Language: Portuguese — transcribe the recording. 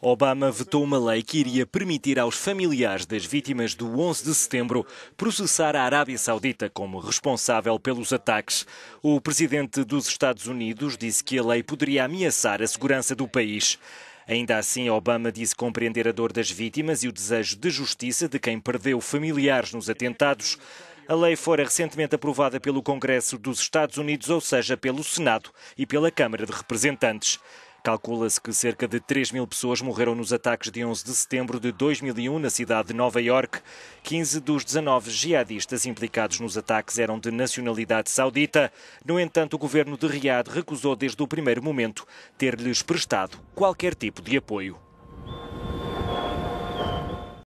Obama vetou uma lei que iria permitir aos familiares das vítimas do 11 de setembro processar a Arábia Saudita como responsável pelos ataques. O presidente dos Estados Unidos disse que a lei poderia ameaçar a segurança do país. Ainda assim, Obama disse compreender a dor das vítimas e o desejo de justiça de quem perdeu familiares nos atentados. A lei fora recentemente aprovada pelo Congresso dos Estados Unidos, ou seja, pelo Senado e pela Câmara de Representantes. Calcula-se que cerca de 3 mil pessoas morreram nos ataques de 11 de setembro de 2001 na cidade de Nova York. 15 dos 19 jihadistas implicados nos ataques eram de nacionalidade saudita. No entanto, o governo de Riad recusou desde o primeiro momento ter-lhes prestado qualquer tipo de apoio.